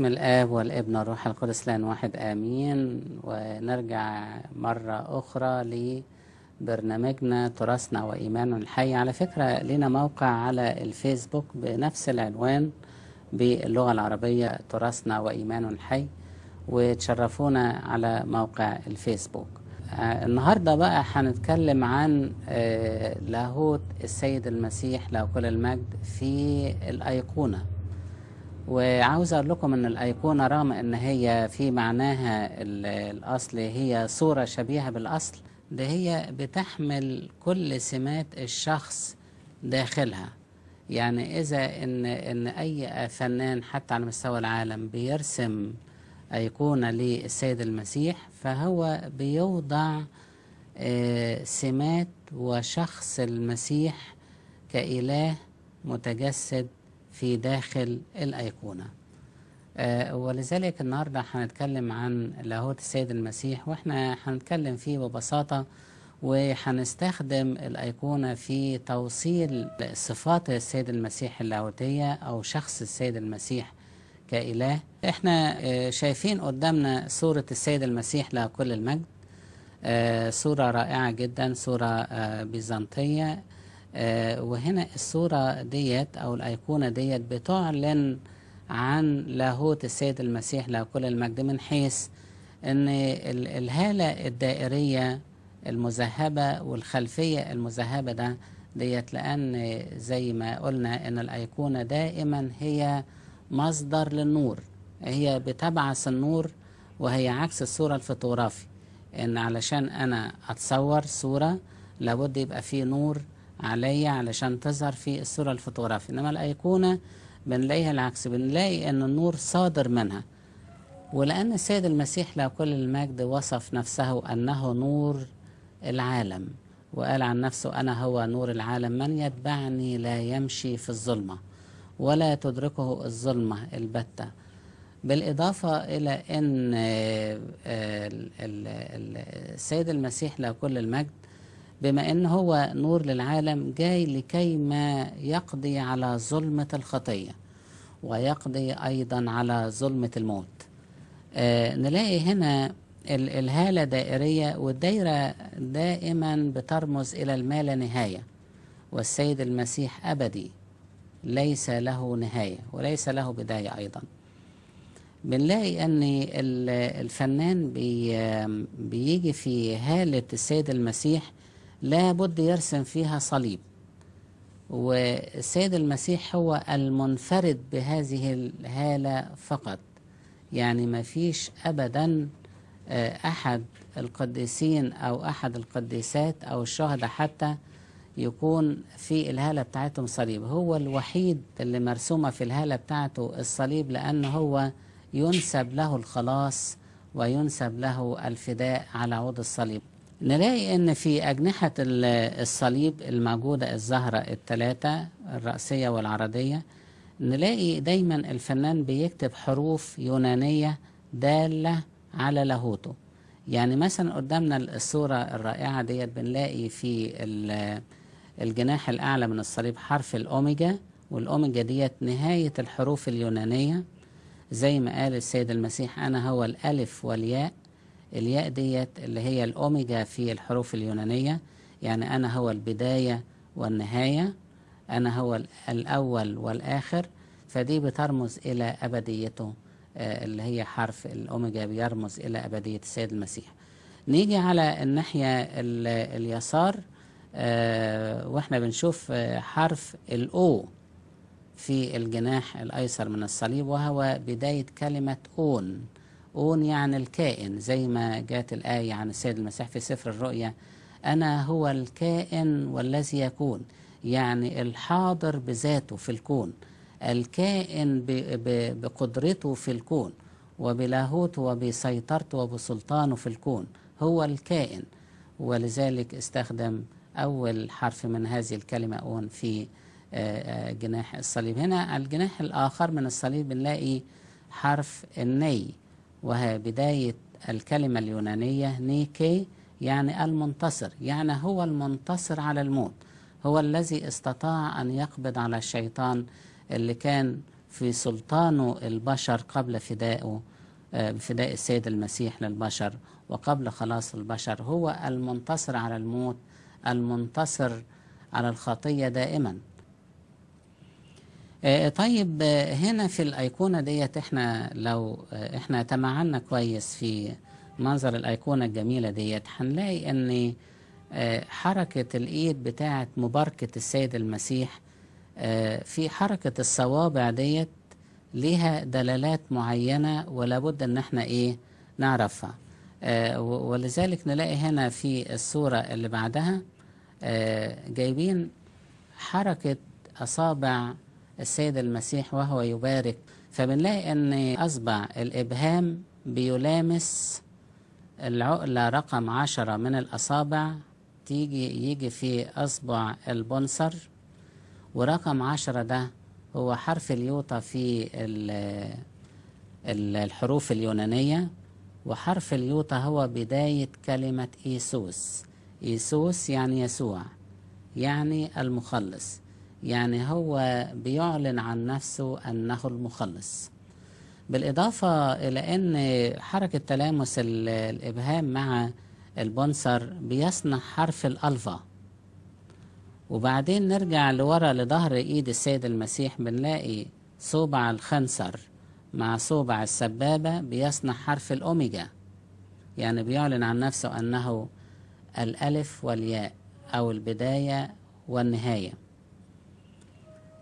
باسم الآب والابن والروح القدس لان واحد آمين ونرجع مرة أخرى لبرنامجنا تراثنا وإيماننا الحي على فكرة لنا موقع على الفيسبوك بنفس العنوان باللغة العربية تراثنا وإيماننا الحي وتشرفونا على موقع الفيسبوك آه، النهاردة بقى هنتكلم عن آه، لاهوت السيد المسيح لو كل المجد في الأيقونة وعاوز اقول لكم ان الايقونه رغم ان هي في معناها الاصل هي صوره شبيهه بالاصل ده هي بتحمل كل سمات الشخص داخلها يعني اذا ان ان اي فنان حتى على مستوى العالم بيرسم ايقونه للسيد المسيح فهو بيوضع آه، سمات وشخص المسيح كاله متجسد في داخل الأيقونة آه، ولذلك النهاردة هنتكلم عن لاهوت السيد المسيح وإحنا هنتكلم فيه ببساطة وهنستخدم الأيقونة في توصيل صفات السيد المسيح اللاهوتية أو شخص السيد المسيح كإله إحنا آه، شايفين قدامنا صورة السيد المسيح له كل المجد آه، صورة رائعة جدا صورة بيزنطية آه، وهنا الصورة ديت أو الأيقونة ديت بتعلن عن لاهوت السيد المسيح له كل المجد من حيث أن الهالة الدائرية المذهبة والخلفية المذهبة ده ديت لأن زي ما قلنا أن الأيقونة دائما هي مصدر للنور هي بتبعث النور وهي عكس الصورة الفوتوغرافي ان علشان انا اتصور صورة لابد يبقى فيه نور عليا علشان تظهر في الصورة الفوتوغرافية إنما الأيقونة بنلاقيها العكس بنلاقي أن النور صادر منها ولأن السيد المسيح له كل المجد وصف نفسه أنه نور العالم وقال عن نفسه أنا هو نور العالم من يتبعني لا يمشي في الظلمة ولا تدركه الظلمة البتة بالإضافة إلى أن آه، السيد المسيح له كل المجد بما ان هو نور للعالم جاي لكي ما يقضي على ظلمة الخطية ويقضي ايضا على ظلمة الموت آه نلاقي هنا الهالة دائرية والدايرة دائما بترمز إلى المال نهاية والسيد المسيح أبدي ليس له نهاية وليس له بداية أيضا بنلاقي أن الفنان بي بيجي في هالة السيد المسيح لابد يرسم فيها صليب والسيد المسيح هو المنفرد بهذه الهالة فقط يعني ما فيش أبدا آه، أحد القديسين أو أحد القديسات أو الشهداء حتى يكون في الهالة بتاعتهم صليب هو الوحيد اللي مرسومة في الهالة بتاعته الصليب لأن هو ينسب له الخلاص وينسب له الفداء على عود الصليب نلاقي ان في اجنحه الصليب الموجوده الزهره الثلاثه الراسيه والعرضيه نلاقي دايما الفنان بيكتب حروف يونانيه داله على لاهوته يعني مثلا قدامنا الصوره الرائعه ديت بنلاقي في الجناح الاعلى من الصليب حرف الاوميجا والاوميجا ديت نهايه الحروف اليونانيه زي ما قال السيد المسيح انا هو الالف والياء الياء ديت اللي هي الأوميجا في الحروف اليونانية يعني أنا هو البداية والنهاية أنا هو الأول والآخر فدي بترمز إلى أبديته آه، اللي هي حرف الأوميجا بيرمز إلى أبدية السيد المسيح نيجي على الناحية اليسار آه، وإحنا بنشوف آه، حرف الأو في الجناح الأيسر من الصليب وهو بداية كلمة أون اون يعني الكائن زي ما جاءت الآية عن السيد المسيح في سفر الرؤيا أنا هو الكائن والذي يكون يعني الحاضر بذاته في الكون الكائن بقدرته في الكون وبلاهوته وبسيطرته وبسلطانه في الكون هو الكائن ولذلك استخدم أول حرف من هذه الكلمة أون في آه، آه، جناح الصليب هنا الجناح الآخر من الصليب بنلاقي حرف الني وهي بداية الكلمة اليونانية نيكي يعني المنتصر يعني هو المنتصر على الموت هو الذي استطاع أن يقبض على الشيطان اللي كان في سلطانه البشر قبل فدائه آه، فداء السيد المسيح للبشر وقبل خلاص البشر هو المنتصر على الموت المنتصر على الخطية دائما آه، طيب آه، هنا في الأيقونة ديت احنا لو آه، احنا تمعنا كويس في منظر الأيقونة الجميلة ديت هنلاقي ان حركة الإيد بتاعة مباركة السيد المسيح في حركة الصوابع ديت ليها دلالات معينة ولابد ان احنا ايه نعرفها ولذلك نلاقي هنا في الصورة اللي بعدها جايبين حركة أصابع السيد المسيح وهو يبارك فبنلاقي أن أصبع الإبهام بيلامس العقلة رقم عشرة من الأصابع تيجي يجي في أصبع البنصر ورقم عشرة ده هو حرف اليوطا في الحروف اليونانية وحرف اليوطا هو بداية كلمة إيسوس إيسوس يعني يسوع يعني المخلص يعني هو بيعلن عن نفسه أنه المخلص بالإضافة إلى أن حركة تلامس الإبهام مع البنصر بيصنع حرف الألفا وبعدين نرجع لورا لظهر إيد السيد المسيح بنلاقي صوبع الخنصر مع صوبع السبابة بيصنع حرف الأوميجا يعني بيعلن عن نفسه أنه الألف والياء أو البداية والنهاية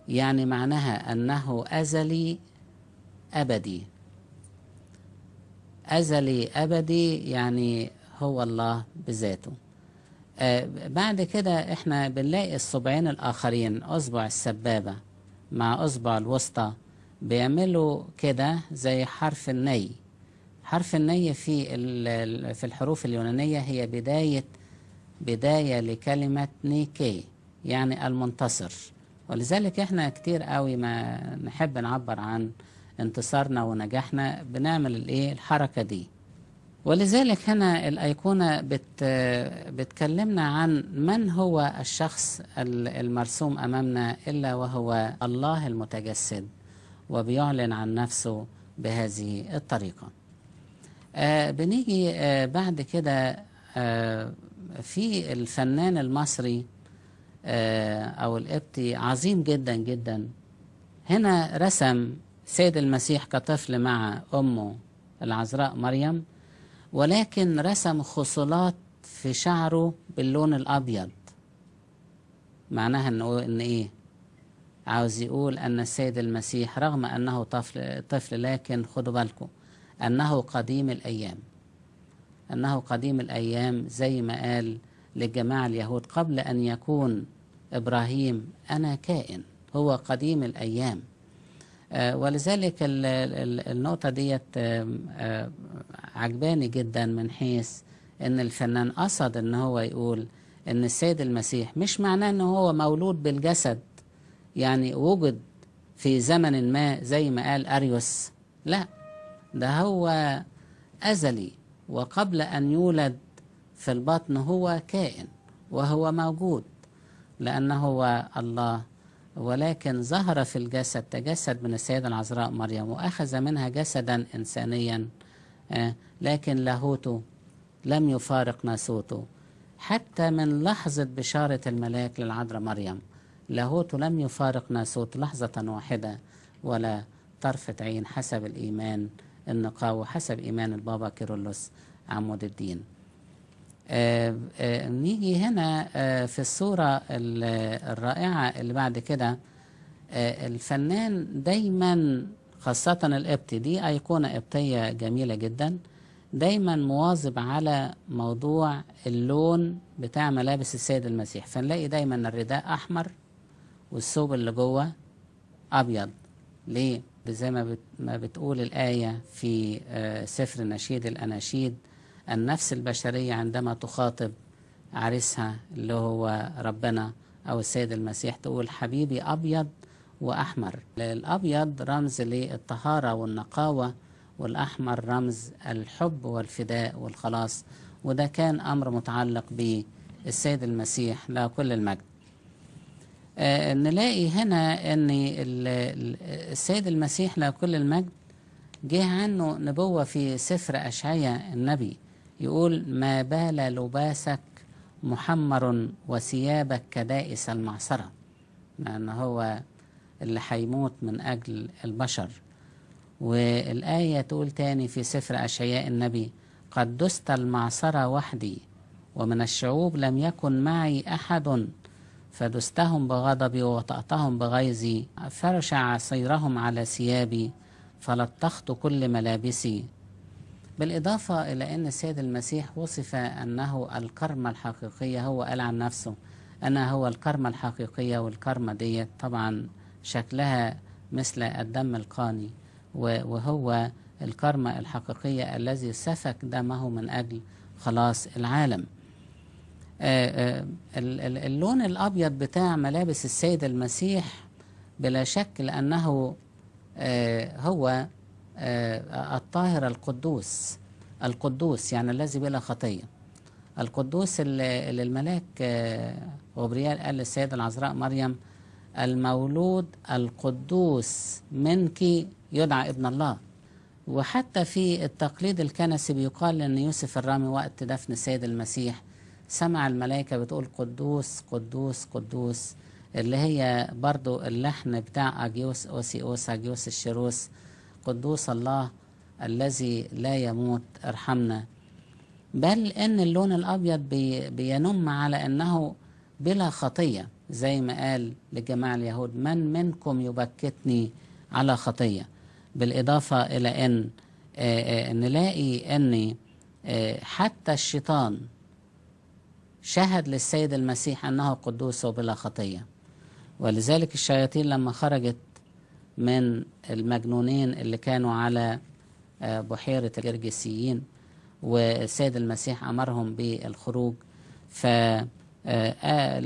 يعني معناها أنه أزلي أبدي أزلي أبدي يعني هو الله بذاته آه بعد كده احنا بنلاقي الصبعين الآخرين أصبع السبابة مع أصبع الوسطى بيعملوا كده زي حرف الني حرف الني في في الحروف اليونانية هي بداية بداية لكلمة نيكي يعني المنتصر ولذلك احنا كتير قوي ما نحب نعبر عن انتصارنا ونجاحنا بنعمل الايه الحركة دي ولذلك هنا الأيقونة بت بتكلمنا عن من هو الشخص المرسوم أمامنا إلا وهو الله المتجسد وبيعلن عن نفسه بهذه الطريقة آه بنيجي آه بعد كده آه في الفنان المصري آه، أو القبطي عظيم جدا جدا هنا رسم سيد المسيح كطفل مع أمه العذراء مريم ولكن رسم خصلات في شعره باللون الأبيض معناها إن إيه عاوز يقول أن السيد المسيح رغم أنه طفل, طفل لكن خدوا بالكم أنه قديم الأيام أنه قديم الأيام زي ما قال للجماعة اليهود قبل أن يكون إبراهيم أنا كائن هو قديم الأيام آه، ولذلك النقطة ديت آه، عجباني جدا من حيث أن الفنان قصد أن هو يقول أن السيد المسيح مش معناه أنه هو مولود بالجسد يعني وجد في زمن ما زي ما قال أريوس لا ده هو أزلي وقبل أن يولد في البطن هو كائن وهو موجود لأنه هو الله ولكن ظهر في الجسد تجسد من السيدة العذراء مريم وأخذ منها جسدا إنسانيا آه، لكن لاهوته لم يفارق ناسوته حتى من لحظة بشارة الملاك للعذراء مريم لاهوته لم يفارق ناسوته لحظة واحدة ولا طرفة عين حسب الإيمان النقاوة حسب إيمان البابا كيرلس عمود الدين آه، آه، نيجي هنا آه، في الصورة الرائعة اللي بعد كده الفنان دايما خاصة القبط دي أيقونة قبطية جميلة جدا دايما مواظب على موضوع اللون بتاع ملابس السيد المسيح فنلاقي دايما الرداء أحمر والثوب اللي جوه أبيض ليه؟ زي ما بتقول الآية في سفر نشيد الأناشيد النفس البشرية عندما تخاطب عريسها اللي هو ربنا أو السيد المسيح تقول حبيبي أبيض وأحمر الأبيض رمز للطهارة والنقاوة والأحمر رمز الحب والفداء والخلاص وده كان أمر متعلق بالسيد المسيح لكل كل المجد آه، نلاقي هنا أن السيد المسيح لكل كل المجد جه عنه نبوة في سفر أشعيا النبي يقول ما بال لباسك محمر وثيابك كدائس المعصرة لأن هو اللي هيموت من أجل البشر والآية تقول تاني في سفر أشعياء النبي قد دست المعصرة وحدي ومن الشعوب لم يكن معي أحد فدستهم بغضبي ووطأتهم بغيظي فرش عصيرهم على ثيابي فلطخت كل ملابسي بالإضافة إلى أن السيد المسيح وصف أنه الكرمة الحقيقية هو قال عن نفسه أنا هو الكرمة الحقيقية والكرمة دي طبعا شكلها مثل الدم القاني وهو الكرمة الحقيقية الذي سفك دمه من أجل خلاص العالم آه، آه، اللون الأبيض بتاع ملابس السيد المسيح بلا شك لأنه آه، هو آه، الطاهر القدوس القدوس يعني الذي بلا خطية القدوس اللي الملاك غبريال آه، قال للسيدة العذراء مريم المولود القدوس منك يدعى ابن الله وحتى في التقليد الكنسي بيقال أن يوسف الرامي وقت دفن السيد المسيح سمع الملائكة بتقول قدوس قدوس قدوس اللي هي برضو اللحن بتاع أجيوس أوسي أوس أجيوس الشيروس قدوس الله الذي لا يموت ارحمنا بل ان اللون الابيض بي بينم على انه بلا خطيه زي ما قال لجماعه اليهود من منكم يبكتني على خطيه بالاضافه الى ان نلاقي ان حتى الشيطان شهد للسيد المسيح انه قدوس وبلا خطيه ولذلك الشياطين لما خرجت من المجنونين اللي كانوا على آه، بحيرة الجرجسيين والسيد المسيح أمرهم بالخروج آه،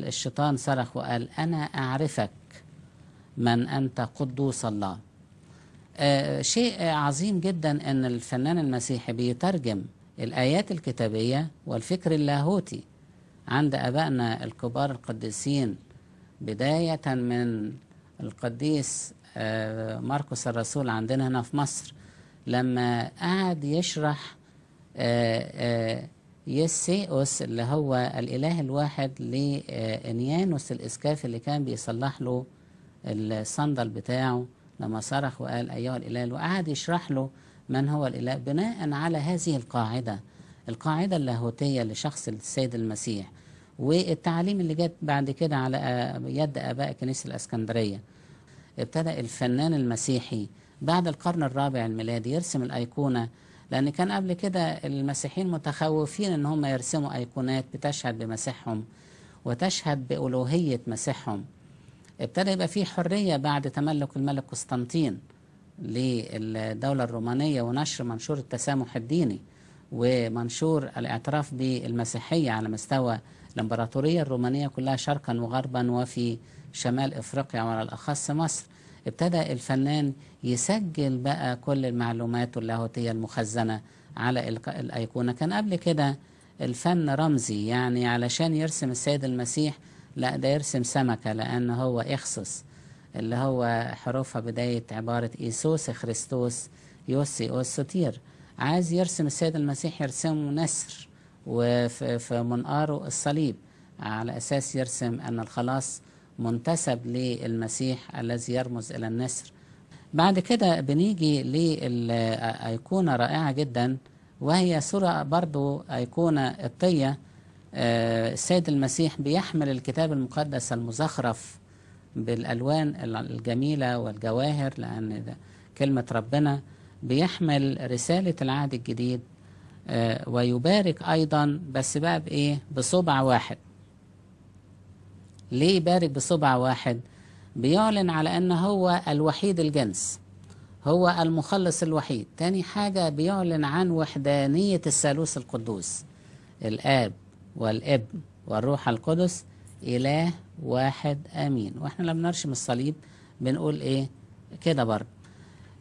الشيطان صرخ وقال أنا أعرفك من أنت قدوس الله آه، شيء عظيم جدا أن الفنان المسيحي بيترجم الآيات الكتابية والفكر اللاهوتي عند أبائنا الكبار القديسين بداية من القديس آه، ماركوس الرسول عندنا هنا في مصر لما قعد يشرح آه، آه، يسيئوس اللي هو الإله الواحد لإنيانوس الإسكاف اللي كان بيصلح له الصندل بتاعه لما صرخ وقال أيها الإله وقعد يشرح له من هو الإله بناء على هذه القاعدة القاعدة اللاهوتية لشخص السيد المسيح والتعليم اللي جت بعد كده على يد آباء كنيسة الأسكندرية ابتدأ الفنان المسيحي بعد القرن الرابع الميلادي يرسم الأيقونة لأن كان قبل كده المسيحيين متخوفين إن هم يرسموا أيقونات بتشهد بمسيحهم وتشهد بألوهية مسيحهم ابتدى يبقى فيه حرية بعد تملك الملك قسطنطين للدولة الرومانية ونشر منشور التسامح الديني ومنشور الاعتراف بالمسيحية على مستوى الإمبراطورية الرومانية كلها شرقا وغربا وفي شمال افريقيا وعلى الاخص مصر ابتدى الفنان يسجل بقى كل المعلومات اللاهوتيه المخزنه على الايقونه كان قبل كده الفن رمزي يعني علشان يرسم السيد المسيح لا ده يرسم سمكه لان هو اخصص اللي هو حروفها بدايه عباره ايسوس خريستوس يوسي اوستير عايز يرسم السيد المسيح يرسم نسر وفي منقاره الصليب على اساس يرسم ان الخلاص منتسب للمسيح الذي يرمز إلى النسر بعد كده بنيجي لأيقونة رائعة جدا وهي صورة برضو أيقونة قبطية السيد آه، المسيح بيحمل الكتاب المقدس المزخرف بالألوان الجميلة والجواهر لأن كلمة ربنا بيحمل رسالة العهد الجديد آه، ويبارك أيضا بس بقى بإيه بصبع واحد ليه بارك بصبع واحد بيعلن على أن هو الوحيد الجنس هو المخلص الوحيد تاني حاجة بيعلن عن وحدانية الثالوث القدوس الآب والابن والروح القدس إله واحد آمين وإحنا لما نرشم الصليب بنقول إيه كده برضه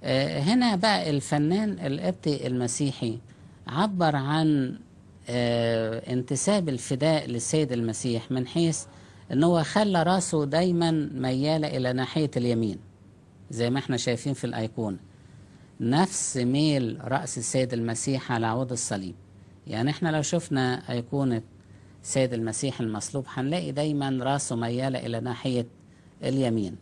آه، هنا بقى الفنان القبطي المسيحي عبر عن آه، انتساب الفداء للسيد المسيح من حيث ان هو خلى راسه دايما ميالة الى ناحية اليمين زي ما احنا شايفين في الايقونة نفس ميل رأس السيد المسيح على عود الصليب يعني احنا لو شفنا ايقونة سيد المسيح المصلوب هنلاقي دايما راسه ميالة الى ناحية اليمين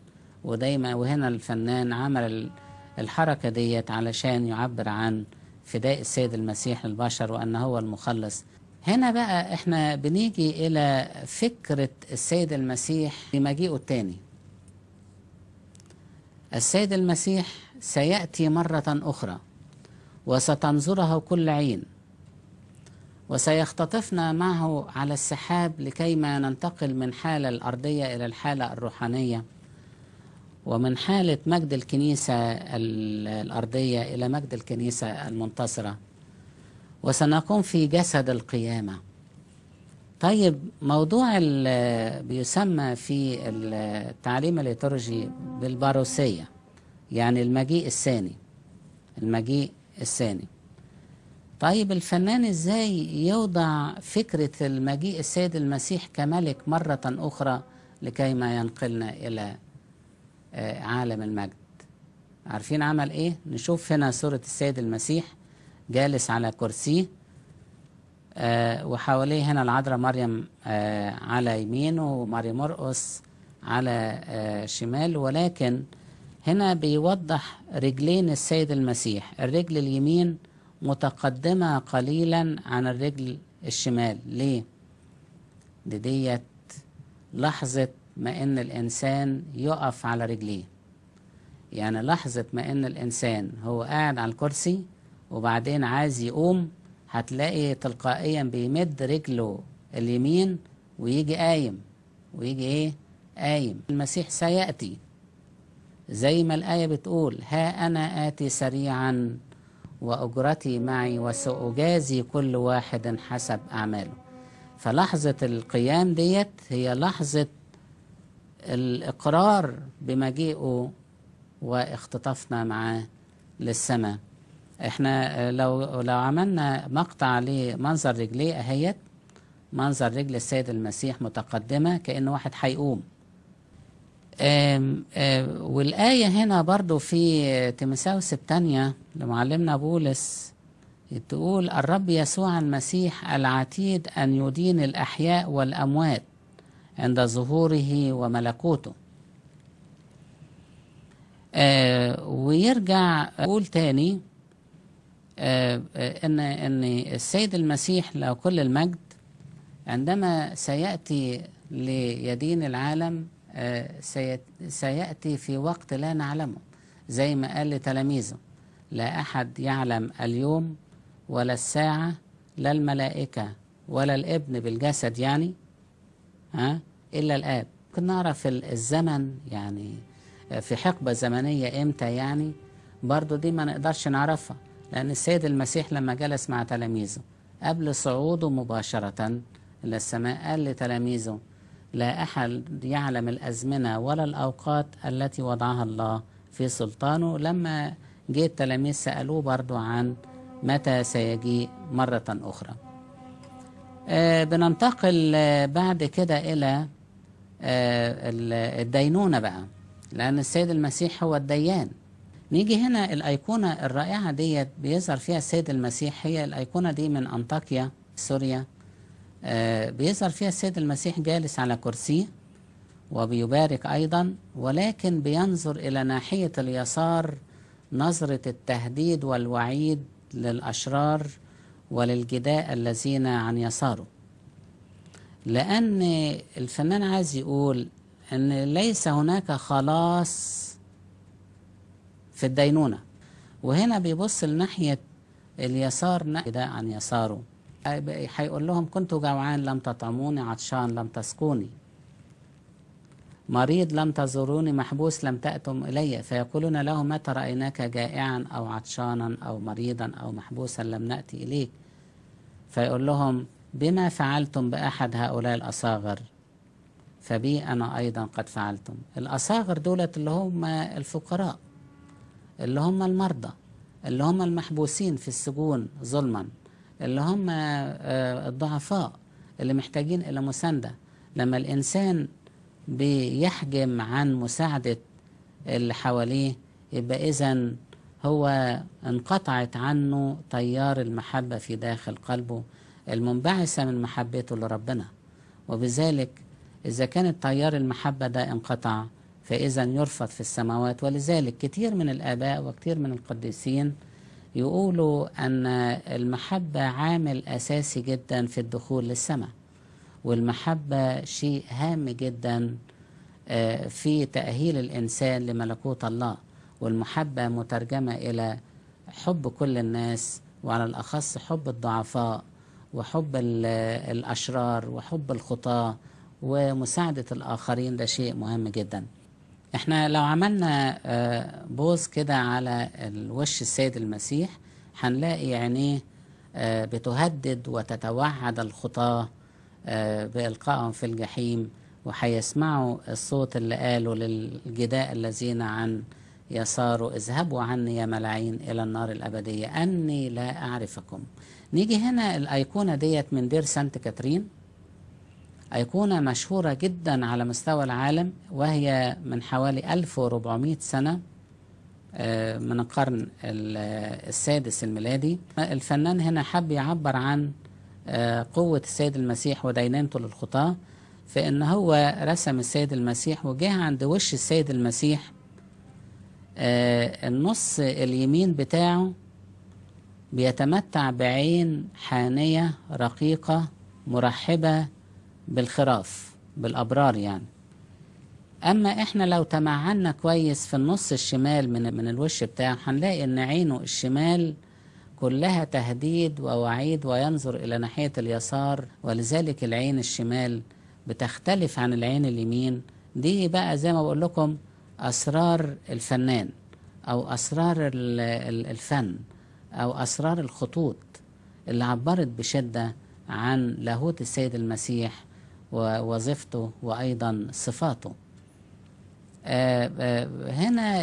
ودايما وهنا الفنان عمل الحركة ديت علشان يعبر عن فداء السيد المسيح للبشر وأن هو المخلص هنا بقى احنا بنيجي الى فكرة السيد المسيح بمجيئه الثاني السيد المسيح سيأتي مرة أخرى وستنظره كل عين وسيختطفنا معه على السحاب لكيما ننتقل من حالة الأرضية إلى الحالة الروحانية ومن حالة مجد الكنيسة الأرضية إلى مجد الكنيسة المنتصرة وسنكون في جسد القيامة طيب موضوع بيسمى في التعليم الليتورجي بالباروسية يعني المجيء الثاني المجيء الثاني طيب الفنان ازاي يوضع فكرة المجيء السيد المسيح كملك مرة أخرى لكي ما ينقلنا إلى آه، عالم المجد عارفين عمل ايه نشوف هنا سورة السيد المسيح جالس على كرسيه آه، وحواليه هنا العذراء مريم آه، على يمينه ومريم مرقص على آه، شمال ولكن هنا بيوضح رجلين السيد المسيح الرجل اليمين متقدمة قليلا عن الرجل الشمال ليه؟ دي ديت لحظة ما إن الإنسان يقف على رجليه يعني لحظة ما إن الإنسان هو قاعد على الكرسي وبعدين عايز يقوم هتلاقي تلقائيا بيمد رجله اليمين ويجي قايم ويجي ايه قايم المسيح سيأتي زي ما الآية بتقول ها أنا آتي سريعا وأجرتي معي وسأجازي كل واحد حسب أعماله فلحظة القيام ديت هي لحظة الإقرار بمجيئه واختطفنا معاه للسماء احنا آه، لو لو عملنا مقطع لمنظر رجليه اهيت منظر رجل السيد المسيح متقدمة كأن واحد هيقوم آه، والآية هنا برضو في تيموثاوس الثانية لمعلمنا بولس تقول الرب يسوع المسيح العتيد أن يدين الأحياء والأموات عند ظهوره وملكوته آه، ويرجع يقول تاني آه، آه، ان ان السيد المسيح له كل المجد عندما سياتي ليدين العالم آه، سياتي في وقت لا نعلمه زي ما قال لتلاميذه لا احد يعلم اليوم ولا الساعه لا الملائكه ولا الابن بالجسد يعني ها الا الاب كنا نعرف الزمن يعني في حقبه زمنيه امتى يعني برضو دي ما نقدرش نعرفها لأن السيد المسيح لما جلس مع تلاميذه قبل صعوده مباشرة إلى السماء قال لتلاميذه لا أحد يعلم الأزمنة ولا الأوقات التي وضعها الله في سلطانه لما جه التلاميذ سألوه برضو عن متى سيجيء مرة أخرى آه بننتقل آه، بعد كده إلى آه الدينونة بقى لأن السيد المسيح هو الديان نيجي هنا الأيقونة الرائعة ديت بيظهر فيها السيد المسيح هي الأيقونة دي من أنطاكيا سوريا آه، بيظهر فيها السيد المسيح جالس على كرسيه وبيبارك أيضا ولكن بينظر إلى ناحية اليسار نظرة التهديد والوعيد للأشرار وللجداء الذين عن يساره لأن الفنان عايز يقول أن ليس هناك خلاص في الدينونة وهنا بيبص لناحية اليسار ده عن يساره هيقول لهم كنت جوعان لم تطعموني عطشان لم تسقوني مريض لم تزوروني محبوس لم تأتم إلي فيقولون له متى رأيناك جائعا أو عطشانا أو مريضا أو محبوسا لم نأتي إليك فيقول لهم بما فعلتم بأحد هؤلاء الأصاغر فبي أنا أيضا قد فعلتم الأصاغر دولة اللي هم الفقراء اللي هم المرضى اللي هم المحبوسين في السجون ظلما اللي هم آه، آه، الضعفاء اللي محتاجين إلى مساندة لما الإنسان بيحجم عن مساعدة اللي حواليه يبقى إذا هو انقطعت عنه تيار المحبة في داخل قلبه المنبعثة من محبته لربنا وبذلك إذا كان تيار المحبة ده انقطع فإذا يرفض في السماوات ولذلك كتير من الآباء وكتير من القديسين يقولوا أن المحبة عامل أساسي جدا في الدخول للسماء والمحبة شيء هام جدا آه، في تأهيل الإنسان لملكوت الله والمحبة مترجمة إلى حب كل الناس وعلى الأخص حب الضعفاء وحب الأشرار وحب الخطاة ومساعدة الآخرين ده شيء مهم جداً احنا لو عملنا آه، بوز كده على الوش السيد المسيح هنلاقي عينيه آه، بتهدد وتتوعد الخطاة آه، بإلقائهم في الجحيم وحيسمعوا الصوت اللي قاله للجداء الذين عن يساروا اذهبوا عني يا ملاعين إلى النار الأبدية أني لا أعرفكم نيجي هنا الأيقونة ديت من دير سانت كاترين أيقونة مشهورة جدا على مستوى العالم وهي من حوالي 1400 سنة آه، من القرن السادس الميلادي الفنان هنا حب يعبر عن آه، قوة السيد المسيح ودينانته للخطاة فإن هو رسم السيد المسيح وجه عند وش السيد المسيح آه، النص اليمين بتاعه بيتمتع بعين حانية رقيقة مرحبة بالخراف بالأبرار يعني أما إحنا لو تمعنا كويس في النص الشمال من, من الوش بتاعه هنلاقي إن عينه الشمال كلها تهديد ووعيد وينظر إلى ناحية اليسار ولذلك العين الشمال بتختلف عن العين اليمين دي بقى زي ما بقول لكم أسرار الفنان أو أسرار الفن أو أسرار الخطوط اللي عبرت بشدة عن لاهوت السيد المسيح ووظيفته وأيضا صفاته آه، آه، هنا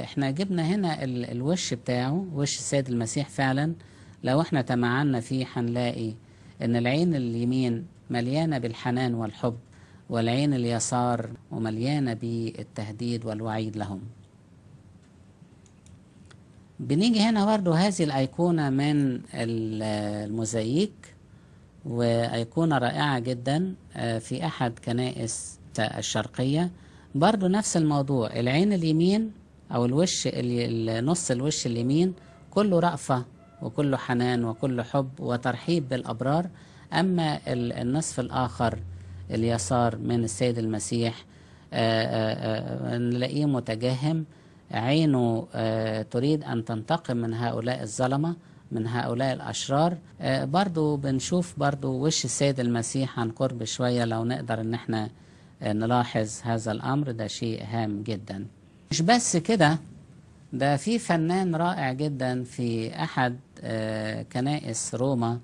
احنا جبنا هنا الوش بتاعه وش السيد المسيح فعلا لو احنا تمعنا فيه هنلاقي ان العين اليمين مليانة بالحنان والحب والعين اليسار ومليانة بالتهديد والوعيد لهم بنيجي هنا برضو هذه الأيقونة من الموزاييك وأيقونة رائعة جدا آه، في أحد كنائس الشرقية برضو نفس الموضوع العين اليمين أو الوش نص الوش اليمين كله رأفة وكله حنان وكله حب وترحيب بالأبرار أما النصف الآخر اليسار من السيد المسيح آه، آه، نلاقيه متجهم عينه تريد أن تنتقم من هؤلاء الظلمة من هؤلاء الأشرار آه، برضو بنشوف برضو وش السيد المسيح عن قرب شوية لو نقدر إن احنا آه، نلاحظ هذا الأمر ده شيء هام جدا مش بس كده ده في فنان رائع جدا في أحد آه، كنائس روما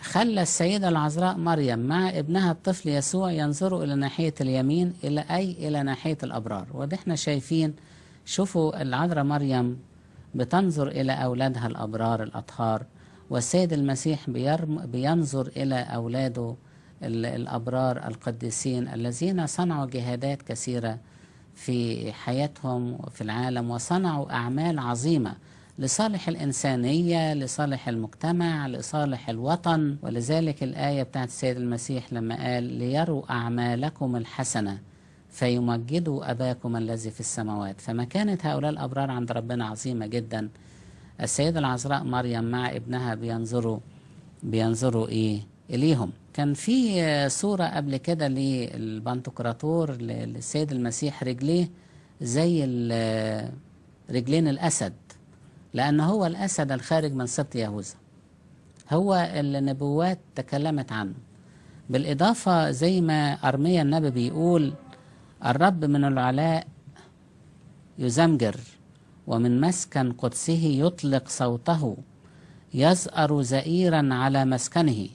خلى السيدة العذراء مريم مع ابنها الطفل يسوع ينظروا إلى ناحية اليمين إلى أي إلى ناحية الأبرار وده احنا شايفين شوفوا العذراء مريم بتنظر إلى أولادها الأبرار الأطهار والسيد المسيح بينظر إلى أولاده الأبرار القديسين الذين صنعوا جهادات كثيرة في حياتهم وفي العالم وصنعوا أعمال عظيمة لصالح الإنسانية لصالح المجتمع لصالح الوطن ولذلك الآية بتاعت السيد المسيح لما قال ليروا أعمالكم الحسنة فيمجدوا أباكم الذي في السماوات فمكانة هؤلاء الأبرار عند ربنا عظيمة جدا السيدة العذراء مريم مع ابنها بينظروا بينظروا إيه إليهم كان في صورة قبل كده للبنتقراطور للسيد المسيح رجليه زي رجلين الأسد لأن هو الأسد الخارج من سبط يهوذا هو اللي النبوات تكلمت عنه بالإضافة زي ما أرميا النبي بيقول الرب من العلاء يزمجر ومن مسكن قدسه يطلق صوته يزأر زئيرا على مسكنه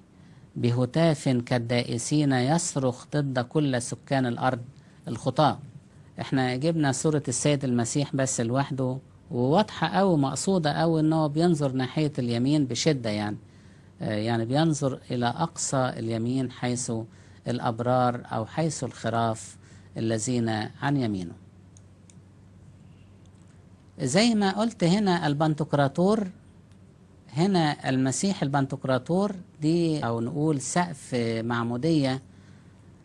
بهتاف كالدائسين يصرخ ضد كل سكان الأرض الخطاة احنا جبنا صورة السيد المسيح بس لوحده وواضحة أو مقصودة أو إن هو بينظر ناحية اليمين بشدة يعني آه، يعني بينظر إلى أقصى اليمين حيث الأبرار أو حيث الخراف الذين عن يمينه زي ما قلت هنا البنتوكراتور هنا المسيح البنتوكراتور دي أو نقول سقف معمودية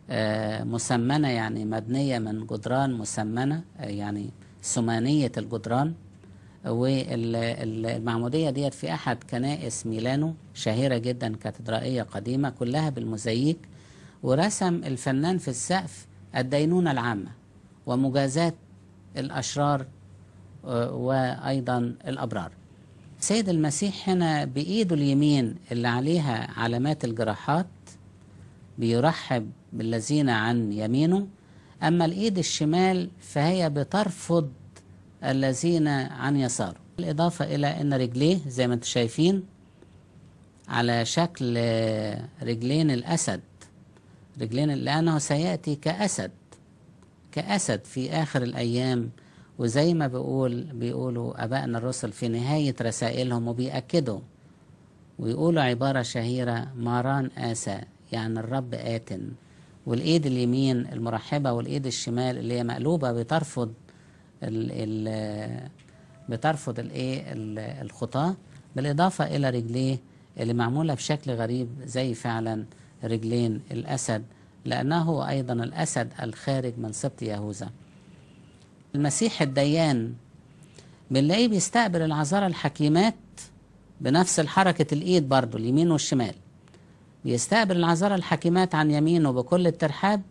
آه، مسمنة يعني مبنية من جدران مسمنة آه، يعني ثمانية الجدران والمعمودية ديت في أحد كنائس ميلانو شهيرة جدا كاتدرائية قديمة كلها بالموزاييك ورسم الفنان في السقف الدينونة العامة ومجازاة الأشرار آه، وأيضا الأبرار سيد المسيح هنا بإيده اليمين اللي عليها علامات الجراحات بيرحب بالذين عن يمينه أما الإيد الشمال فهي بترفض الذين عن يساره بالإضافة إلى أن رجليه زي ما انتم شايفين على شكل رجلين الأسد رجلين لأنه سيأتي كأسد كأسد في آخر الأيام وزي ما بيقول بيقولوا أبائنا الرسل في نهاية رسائلهم وبيأكدوا ويقولوا عبارة شهيرة ماران آسى يعني الرب آتن والإيد اليمين المرحبة والإيد الشمال اللي هي مقلوبة بترفض الـ الـ بترفض الايه الخطاه بالاضافه الى رجليه اللي معموله بشكل غريب زي فعلا رجلين الأسد لأنه أيضا الأسد الخارج من سبط يهوذا المسيح الديان بنلاقيه بيستقبل العذارى الحكيمات بنفس الحركة الإيد برضه اليمين والشمال بيستقبل العذارى الحكيمات عن يمينه بكل الترحاب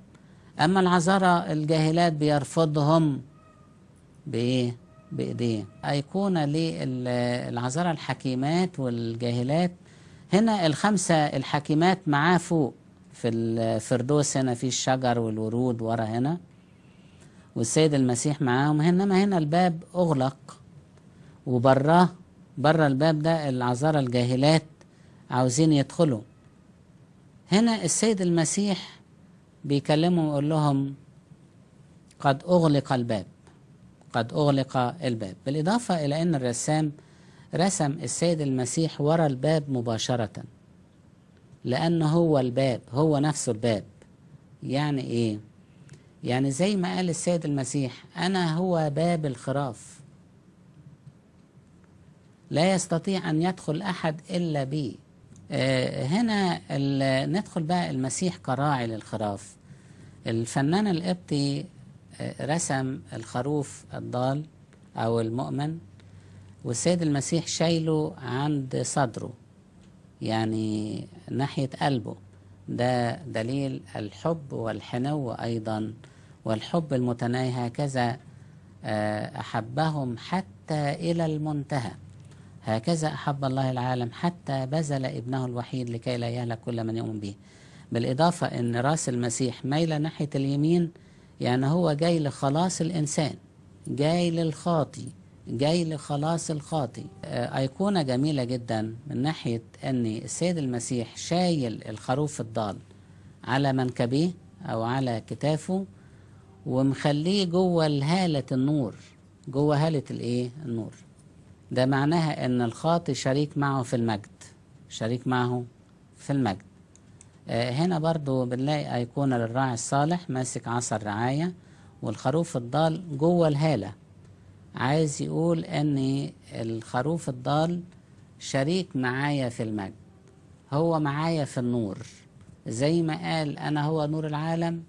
أما العذارى الجاهلات بيرفضهم بإيه؟ بإيديه أيقونة للعذارى الحكيمات والجاهلات هنا الخمسة الحكيمات معاه فوق في الفردوس هنا في الشجر والورود ورا هنا والسيد المسيح معاهم انما هنا الباب اغلق وبراه بره الباب ده العذارى الجاهلات عاوزين يدخلوا هنا السيد المسيح بيكلمهم ويقول لهم قد اغلق الباب قد اغلق الباب بالاضافه الى ان الرسام رسم السيد المسيح ورا الباب مباشرة لأن هو الباب هو نفسه الباب يعني إيه؟ يعني زي ما قال السيد المسيح أنا هو باب الخراف لا يستطيع أن يدخل أحد إلا بي آه، هنا ندخل بقى المسيح كراعي للخراف الفنان القبطي آه، رسم الخروف الضال أو المؤمن والسيد المسيح شايله عند صدره يعني ناحية قلبه ده دليل الحب والحنو أيضا والحب المتناهي هكذا آه، أحبهم حتى إلى المنتهى هكذا أحب الله العالم حتى بذل ابنه الوحيد لكي لا يهلك كل من يؤمن به بالإضافة أن راس المسيح ميلة ناحية اليمين يعني هو جاي لخلاص الإنسان جاي للخاطي جاي لخلاص الخاطي آه، أيقونة جميلة جدا من ناحية أن السيد المسيح شايل الخروف الضال على منكبيه أو على كتافه ومخليه جوه الهالة النور جوه هالة الإيه النور ده معناها أن الخاطي شريك معه في المجد شريك معه في المجد آه، هنا برضو بنلاقي أيقونة للراعي الصالح ماسك عصا الرعاية والخروف الضال جوه الهاله عايز يقول ان الخروف الضال شريك معايا في المجد هو معايا في النور زي ما قال انا هو نور العالم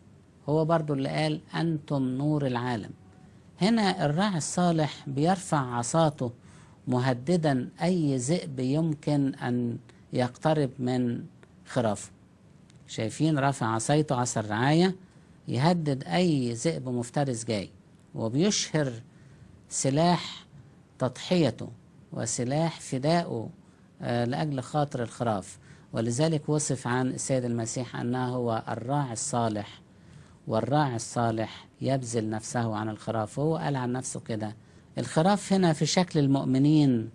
هو برضو اللي قال انتم نور العالم هنا الراعي الصالح بيرفع عصاته مهددا اي ذئب يمكن ان يقترب من خرافه شايفين رفع عصايته عصا الرعاية يهدد اي ذئب مفترس جاي وبيشهر سلاح تضحيته وسلاح فدائه آه، لأجل خاطر الخراف ولذلك وصف عن السيد المسيح أنه هو الراعي الصالح والراعي الصالح يبذل نفسه عن الخراف هو قال عن نفسه كده الخراف هنا في شكل المؤمنين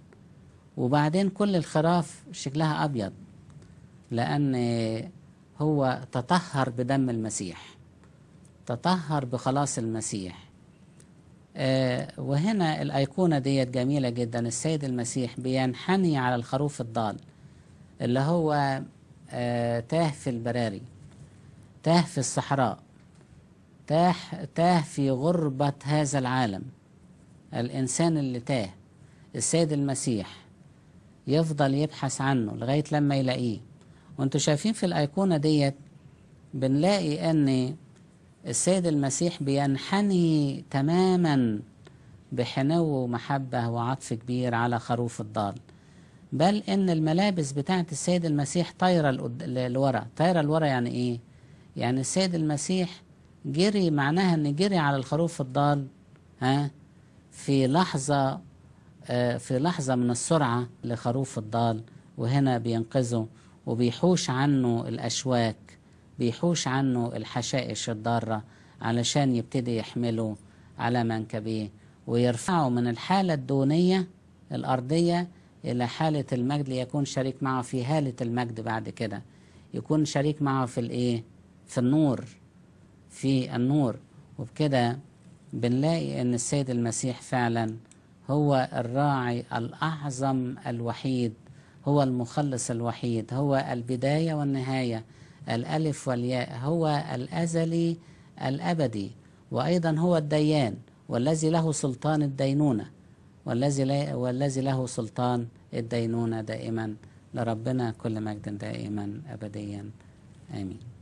وبعدين كل الخراف شكلها أبيض لأن هو تطهر بدم المسيح تطهر بخلاص المسيح آه، وهنا الأيقونة ديت جميلة جدا السيد المسيح بينحني على الخروف الضال اللي هو آه، تاه في البراري تاه في الصحراء تاه, تاه في غربة هذا العالم الإنسان اللي تاه السيد المسيح يفضل يبحث عنه لغاية لما يلاقيه وانتوا شايفين في الأيقونة ديت بنلاقي أن السيد المسيح بينحني تماما بحنو ومحبة وعطف كبير على خروف الضال بل ان الملابس بتاعة السيد المسيح طايرة لورا طايرة لورا يعني ايه يعني السيد المسيح جري معناها ان جري على الخروف الضال ها في لحظة آه، في لحظة من السرعة لخروف الضال وهنا بينقذه وبيحوش عنه الأشواك بيحوش عنه الحشائش الضارة علشان يبتدي يحمله على منكبيه ويرفعه من الحالة الدونية الأرضية إلى حالة المجد ليكون شريك معه في هالة المجد بعد كده يكون شريك معه في الإيه؟ في النور في النور وبكده بنلاقي أن السيد المسيح فعلا هو الراعي الأعظم الوحيد هو المخلص الوحيد هو البداية والنهاية الألف والياء هو الأزلي الأبدي وأيضا هو الديان والذي له سلطان الدينونة والذي, والذي له سلطان الدينونة دائما لربنا كل مجد دائما أبديا آمين